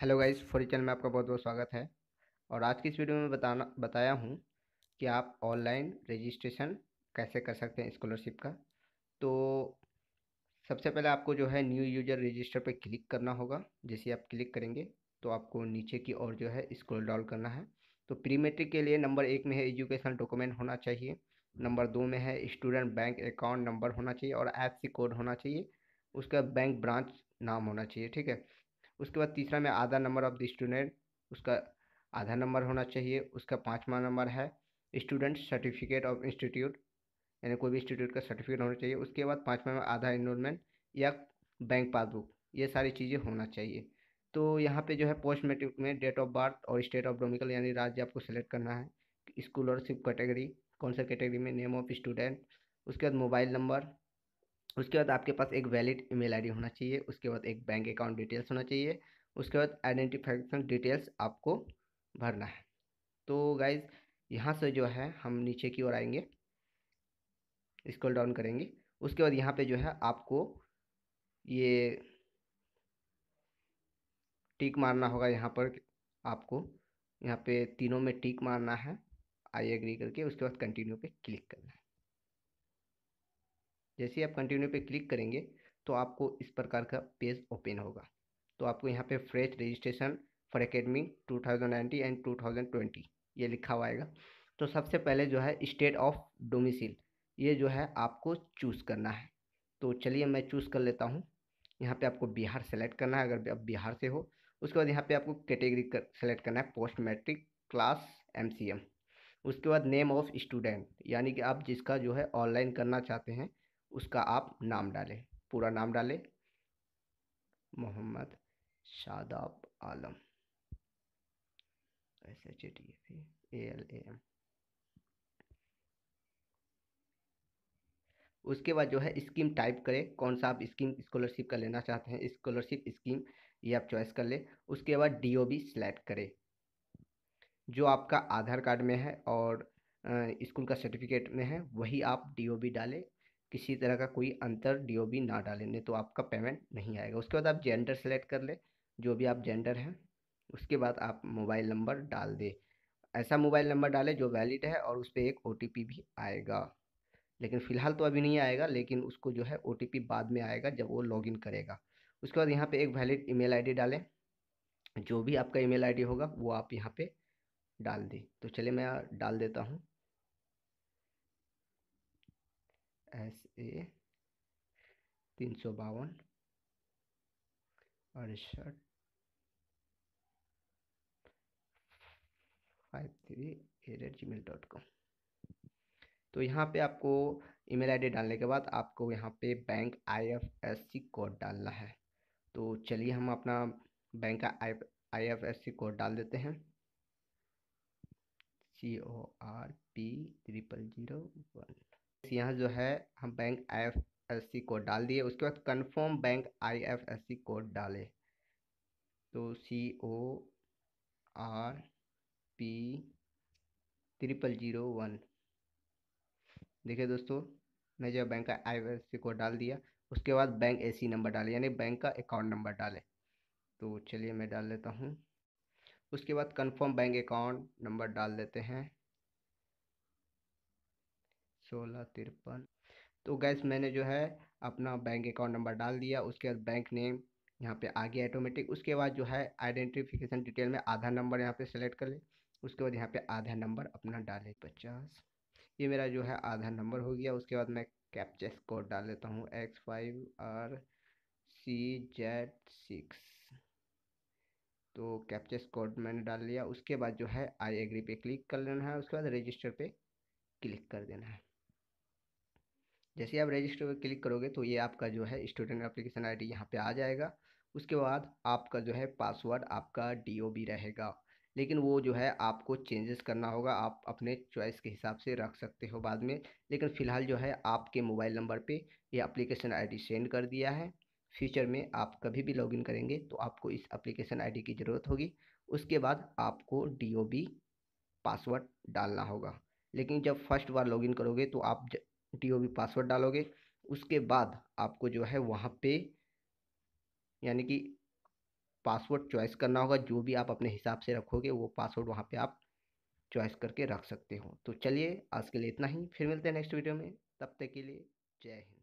hello guys फोरी channel में आपका बहुत बहुत स्वागत है और आज की इस वीडियो में बताना बताया हूँ कि आप ऑनलाइन रजिस्ट्रेशन कैसे कर सकते हैं स्कॉलरशिप का तो सबसे पहले आपको जो है न्यू यूजर रजिस्टर पर क्लिक करना होगा जैसे आप क्लिक करेंगे तो आपको नीचे की ओर जो है स्क्रॉल डाउन करना है तो प्री मेट्रिक के लिए नंबर एक में है एजुकेशन डॉक्यूमेंट होना चाहिए नंबर दो में है स्टूडेंट बैंक अकाउंट नंबर होना चाहिए और एफ कोड होना चाहिए उसका बैंक ब्रांच नाम होना चाहिए ठीक है उसके बाद तीसरा में आधा नंबर ऑफ द स्टूडेंट उसका आधा नंबर होना चाहिए उसका पाँचवा नंबर है स्टूडेंट सर्टिफिकेट ऑफ इंस्टीट्यूट यानी कोई भी इंस्टीट्यूट का सर्टिफिकेट होना चाहिए उसके बाद पाँचवा में आधा इनरोलमेंट या बैंक पासबुक ये सारी चीज़ें होना चाहिए तो यहाँ पे जो है पोस्ट मेट्रिक में डेट ऑफ बर्थ और स्टेट ऑफ डोमिकल यानी राज्य आपको सेलेक्ट करना है स्कॉलरशिप कैटेगरी कौन सा कैटेगरी में नेम ऑफ स्टूडेंट उसके बाद मोबाइल नंबर उसके बाद आपके पास एक वैलिड ईमेल आईडी होना चाहिए उसके बाद एक बैंक अकाउंट डिटेल्स होना चाहिए उसके बाद आइडेंटिफिकेशन डिटेल्स आपको भरना है तो गाइज यहाँ से जो है हम नीचे की ओर आएंगे स्क्रॉल डाउन करेंगे उसके बाद यहाँ पे जो है आपको ये टिक मारना होगा यहाँ पर आपको यहाँ पे तीनों में टिक मारना है आई एग्री करके उसके बाद कंटिन्यू पे क्लिक करना है जैसे ही आप कंटिन्यू पे क्लिक करेंगे तो आपको इस प्रकार का पेज ओपन होगा तो आपको यहाँ पे fresh registration for academy 2019 and 2020 ये लिखा हुआ आएगा तो सबसे पहले जो है स्टेट ऑफ डोमिसिल ये जो है आपको चूज़ करना है तो चलिए मैं चूज़ कर लेता हूँ यहाँ पे आपको बिहार सेलेक्ट करना है अगर आप बिहार से हो उसके बाद यहाँ पे आपको कैटेगरी कर सेलेक्ट करना है पोस्ट मैट्रिक क्लास एमसीएम उसके बाद नेम ऑफ स्टूडेंट यानी कि आप जिसका जो है ऑनलाइन करना चाहते हैं उसका आप नाम डालें पूरा नाम डालें Mohammad Shadab Alam S H A T F A L A M उसके बाद जो है स्कीम टाइप करें कौन सा आप स्कीम स्कॉलरशिप का लेना चाहते हैं स्कॉलरशिप स्कीम ये आप चॉइस कर ले उसके बाद डी ओ बी सेलेक्ट करें जो आपका आधार कार्ड में है और स्कूल का सर्टिफिकेट में है वही आप डी ओ बी डालें किसी तरह का कोई अंतर डीओबी ना डालें नहीं तो आपका पेमेंट नहीं आएगा उसके बाद आप जेंडर सेलेक्ट कर ले जो भी आप जेंडर हैं उसके बाद आप मोबाइल नंबर डाल दें ऐसा मोबाइल नंबर डालें जो वैलिड है और उस पर एक ओ भी आएगा लेकिन फ़िलहाल तो अभी नहीं आएगा लेकिन उसको जो है ओ बाद में आएगा जब वो लॉगिन करेगा उसके बाद यहाँ पे एक वैलिड ईमेल आईडी डालें जो भी आपका ईमेल आईडी होगा वो आप यहाँ पे डाल दें तो चलिए मैं डाल देता हूँ एस ए तीन सौ बावन अड़सठ five three eight eight gmail dot com तो यहाँ पे आपको ईमेल आईडी डालने के बाद आपको यहाँ पे बैंक आईएफएससी कोड डालना है तो चलिए हम अपना बैंक का आईएफएससी कोड डाल देते हैं C O R P triple zero one यहाँ जो है हम बैंक आई कोड डाल दिए उसके बाद कन्फर्म बैंक आई कोड डाले तो C O R P triple zero one देखिए दोस्तों मैं जो बैंक का आई कोड डाल दिया उसके बाद बैंक एसी नंबर डाले यानी बैंक का अकाउंट नंबर डाले तो चलिए मैं डाल लेता हूँ उसके बाद कंफर्म बैंक अकाउंट नंबर डाल देते हैं सोलह तिरपन तो गैस मैंने जो है अपना बैंक अकाउंट नंबर डाल दिया उसके बाद बैंक नेम यहाँ पे आ गया ऑटोमेटिक उसके बाद जो है आइडेंटिफिकेशन डिटेल में आधार नंबर यहाँ पे सेलेक्ट कर ले उसके बाद यहाँ पे आधार नंबर अपना डाले पचास ये मेरा जो है आधार नंबर हो गया उसके बाद मैं कैप्चेस कोड डाल लेता हूँ X five R C Z six तो कैप्चेस कोड मैंने डाल लिया उसके बाद जो है आई एग्री पे क्लिक कर लेना है उसके बाद रजिस्टर पर क्लिक कर देना है जैसे आप रजिस्टर पर क्लिक करोगे तो ये आपका जो है स्टूडेंट एप्लीकेशन आईडी यहाँ पर आ जाएगा उसके बाद आपका जो है पासवर्ड आपका बी रहेगा लेकिन वो जो है आपको चेंजेस करना होगा आप अपने चॉइस के हिसाब से रख सकते हो बाद में लेकिन फ़िलहाल जो है आपके मोबाइल नंबर पे ये एप्लीकेशन आईडी सेंड कर दिया है फ्यूचर में आप कभी भी लॉगिन करेंगे तो आपको इस एप्लीकेशन आईडी की ज़रूरत होगी उसके बाद आपको बी पासवर्ड डालना होगा लेकिन जब फर्स्ट बार लॉगिन करोगे तो आप टी पासवर्ड डालोगे उसके बाद आपको जो है वहाँ पे यानी कि पासवर्ड चॉइस करना होगा जो भी आप अपने हिसाब से रखोगे वो पासवर्ड वहाँ पे आप चॉइस करके रख सकते हो तो चलिए आज के लिए इतना ही फिर मिलते हैं नेक्स्ट वीडियो में तब तक के लिए जय हिंद